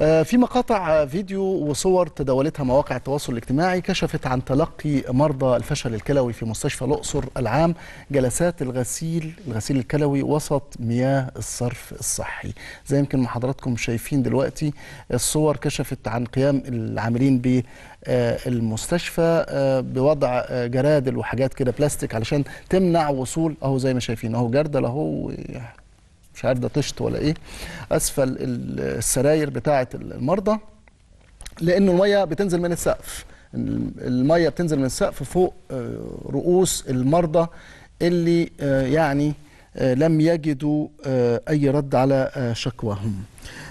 آه، في مقاطع فيديو وصور تداولتها مواقع التواصل الاجتماعي كشفت عن تلقي مرضى الفشل الكلوي في مستشفى الأقصر العام جلسات الغسيل الغسيل الكلوي وسط مياه الصرف الصحي زي يمكن ما حضراتكم شايفين دلوقتي الصور كشفت عن قيام العاملين ب آه، المستشفى آه، بوضع جرادل وحاجات كده بلاستيك علشان تمنع وصول اهو زي ما شايفين اهو جردل اهو مش عارف ده طشت ولا ايه اسفل السراير بتاعه المرضى لانه الميه بتنزل من السقف الميه بتنزل من السقف فوق آه، رؤوس المرضى اللي آه، يعني آه، لم يجدوا اي رد على شكواهم